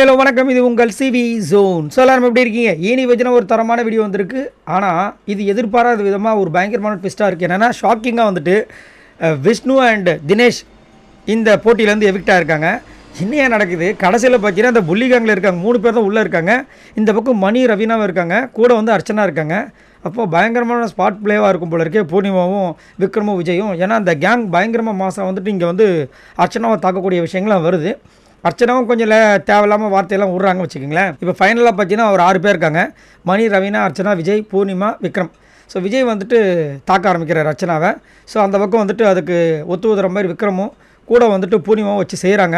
hello வணக்கம் இது உங்கள் சிவி ஜோன் ஸோ எல்லாரும் எப்படி இருக்கீங்க இனி வச்சுனா ஒரு தரமான வீடியோ வந்திருக்கு ஆனால் இது எதிர்பாராத விதமாக ஒரு பயங்கரமான ட்விஸ்ட்டாக இருக்குது என்னென்னா ஷாக்கிங்காக வந்துட்டு விஷ்ணு அண்ட் தினேஷ் இந்த போட்டியிலேருந்து எவிக்டாக இருக்காங்க என்னையா நடக்குது கடைசியில் பார்த்தீங்கன்னா அந்த புள்ளி கேங்கில் இருக்காங்க மூணு பேர் தான் உள்ளே இருக்காங்க இந்த பக்கம் மணி ரவீனாவும் இருக்காங்க கூட வந்து அர்ச்சனா இருக்காங்க அப்போ பயங்கரமான ஸ்பாட் பிளேவாக இருக்கும் போல இருக்கே பூர்ணிமாவும் விக்ரமும் விஜயும் ஏன்னா அந்த கேங் பயங்கரமாக மாதம் வந்துட்டு இங்கே வந்து அர்ச்சனாவை தாக்கக்கூடிய விஷயங்கள்லாம் வருது அர்ச்சனாவும் கொஞ்சம் தேவையில்லாமல் வார்த்தையெல்லாம் விட்றாங்க வச்சுக்கோங்களேன் இப்போ ஃபைனலாக பார்த்தீங்கன்னா ஒரு ஆறு பேர் இருக்காங்க மணி ரவீனா அர்ச்சனா விஜய் பூர்ணிமா விக்ரம் ஸோ விஜய் வந்துட்டு தாக்க ஆரம்பிக்கிறார் அர்ச்சனாவை ஸோ அந்த பக்கம் வந்துட்டு அதுக்கு ஒத்து உதுற மாதிரி விக்ரமும் கூட வந்துட்டு பூர்ணிமாவும் வச்சு செய்கிறாங்க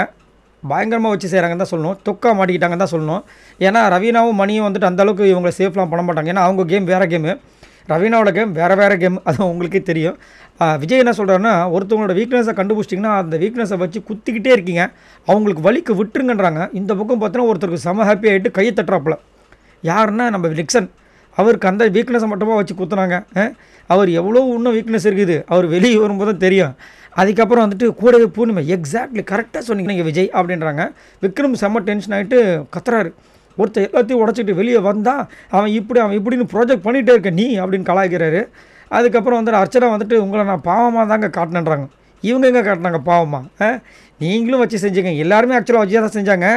பயங்கரமாக வச்சு செய்கிறாங்கன்னு தான் சொல்லணும் தொக்கா மாட்டிக்கிட்டாங்க தான் சொல்லணும் ஏன்னா ரவீனாவும் மணியும் வந்துட்டு அந்தளவுக்கு இவங்களை சேஃப்லாம் பண்ண மாட்டாங்க ஏன்னா அவங்க கேம் வேறு கேமு ரவீனாவோட கேம் வேறு வேறு கேம் அது உங்களுக்கே தெரியும் விஜய் என்ன சொல்கிறாருன்னா ஒருத்தவங்களோட வீக்னஸை கண்டுபிடிச்சிட்டிங்கன்னா அந்த வீக்னஸை வச்சு குத்திக்கிட்டே இருக்கீங்க அவங்களுக்கு வலிக்கு விட்டுருங்கன்றாங்க இந்த பக்கம் பார்த்தோன்னா ஒருத்தருக்கு செம ஹாப்பி ஆகிட்டு கையை தட்டுறாப்புல யாருன்னா நம்ம லிக்சன் அவருக்கு அந்த வீக்னஸை மட்டுமா வச்சு குத்துனாங்க அவர் எவ்வளோ இன்னும் வீக்னஸ் இருக்குது அவர் வெளியே வரும்போது தான் தெரியும் அதுக்கப்புறம் வந்துட்டு கூடவே பூர்ணிமை எக்ஸாக்ட்லி கரெக்டாக சொன்னீங்க நீங்கள் விஜய் அப்படின்றாங்க விக்ரம் செம்ம டென்ஷன் ஆகிட்டு கத்துறாரு ஒருத்தர் எல்லாத்தையும் உடச்சிக்கிட்டு வெளியே வந்தால் அவன் இப்படி அவன் இப்படின்னு ப்ரொஜெக்ட் பண்ணிகிட்டே இருக்க நீ அப்படின்னு கலாய்க்கிறாரு அதுக்கப்புறம் வந்துட்டு அர்ச்சனா வந்துட்டு உங்களை நான் பாவமாக தாங்க காட்டினேன்றாங்க இவங்க எங்கே காட்டினாங்க பாவமாக நீங்களும் வச்சு செஞ்சுங்க எல்லாருமே ஆக்சுவலாக வச்சு தான் செஞ்சாங்க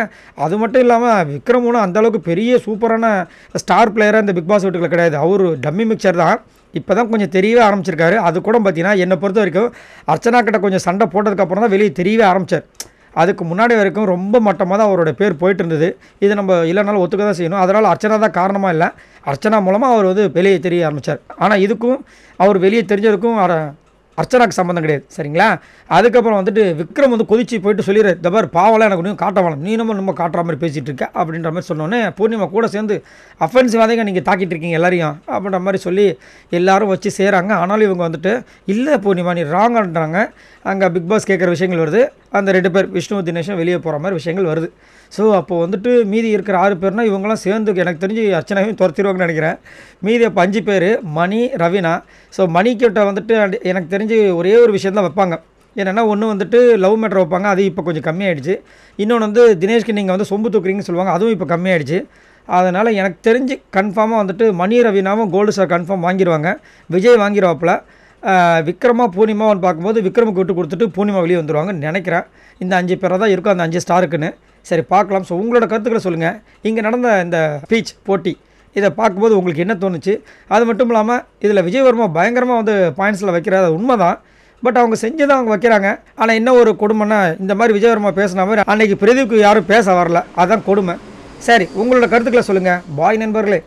அது மட்டும் இல்லாமல் விக்ரமுனும் அந்தளவுக்கு பெரிய சூப்பரான ஸ்டார் பிளேயராக இந்த பிக் பாஸ் வீட்டுக்குள்ள கிடையாது அவர் டம்மி மிக்சர் தான் இப்போ தான் கொஞ்சம் தெரியவே ஆரம்பிச்சிருக்காரு அது கூட பார்த்தீங்கன்னா என்னை பொறுத்த வரைக்கும் அர்ச்சனா கிட்ட கொஞ்சம் சண்டை போட்டதுக்கப்புறம் தான் வெளியே தெரியவே ஆரம்பித்தார் அதுக்கு முன்னாடி வரைக்கும் ரொம்ப மட்டமாக தான் அவரோட பேர் போயிட்டு இருந்தது இது நம்ம இல்லைனாலும் ஒத்துக்க தான் செய்யணும் அதனால் அர்ச்சனா தான் காரணமாக இல்லை அர்ச்சனா மூலமாக அவர் வந்து வெளியே தெரிய ஆரம்பித்தார் ஆனால் இதுக்கும் அவர் வெளியே தெரிஞ்சதுக்கும் அர்ச்சனாக்கு சம்மந்தம் கிடையாது சரிங்களா அதுக்கப்புறம் வந்துட்டு விக்ரம் வந்து கொதிச்சு போயிட்டு இந்த தபார் பாவலாம் எனக்கு ஒன்றும் காட்டவாளம் நீ நம்ம நம்ம காட்டுற மாதிரி பேசிகிட்டு இருக்க அப்படின்ற மாதிரி சொன்னோன்னே பூர்ணிமா கூட சேர்ந்து அஃபென்சிவ் தாங்க நீங்கள் தாக்கிட்டு இருக்கீங்க எல்லாரையும் அப்படின்ற மாதிரி சொல்லி எல்லாரும் வச்சு செய்கிறாங்க ஆனாலும் இவங்க வந்துட்டு இல்லை பூர்ணிமா நீ ராங்கான்றாங்க அங்கே பிக் பாஸ் கேட்குற விஷயங்கள் வருது அந்த ரெண்டு பேர் விஷ்ணு தினேஷன் வெளியே போகிற மாதிரி விஷயங்கள் வருது ஸோ அப்போது வந்துட்டு மீதி இருக்கிற ஆறு பேர்னால் இவங்களாம் சேர்ந்து எனக்கு தெரிஞ்சு அர்ச்சனாவையும் துரத்திடுவாங்கன்னு நினைக்கிறேன் மீதி அப்போ அஞ்சு பேர் மணி ரவினா ஸோ மணிக்கிட்ட வந்துட்டு எனக்கு தெரிஞ்சு தெரிஞ்சு ஒரே ஒரு விஷயம் தான் வைப்பாங்க என்னென்னா ஒன்று வந்துட்டு லவ் மேட்ரு வைப்பாங்க அது இப்போ கொஞ்சம் கம்மியாயிடுச்சு இன்னொன்று வந்து தினேஷ்க்கு நீங்கள் வந்து சொம்பு தூக்குறீங்கன்னு சொல்லுவாங்க அதுவும் இப்போ கம்மியாயிடுச்சு அதனால் எனக்கு தெரிஞ்சு கன்ஃபார்மாக வந்துட்டு மணி ரவினாவும் கோல்டு சார் கன்ஃபார்ம் வாங்கிடுவாங்க விஜய் வாங்கிடுவாப்பில் விக்ரமா பூர்ணிமாவன் பார்க்கும்போது விக்ரமுக்கு விட்டு கொடுத்துட்டு பூர்ணிமா வெளியே வந்துடுவாங்க நினைக்கிறேன் இந்த அஞ்சு பேராக தான் இருக்கும் அந்த அஞ்சு ஸ்டாருக்குன்னு சரி பார்க்கலாம் ஸோ உங்களோட கருத்துக்களை சொல்லுங்கள் இங்கே நடந்த இந்த பீச் போட்டி இதை பார்க்கும்போது உங்களுக்கு என்ன தோணுச்சு அது மட்டும் இல்லாமல் இதில் விஜயவர்மா பயங்கரமாக வந்து பாயிண்ட்ஸில் வைக்கிறாரு அது உண்மை தான் பட் அவங்க செஞ்சு தான் அவங்க வைக்கிறாங்க ஆனால் என்ன ஒரு கொடுமைன்னா இந்த மாதிரி விஜயவர்மா பேசின மாதிரி அன்றைக்கி பிரதிவுக்கு யாரும் பேச வரல அதுதான் கொடுமை சரி உங்களோட கருத்துக்களை சொல்லுங்கள் பாய் நண்பர்களே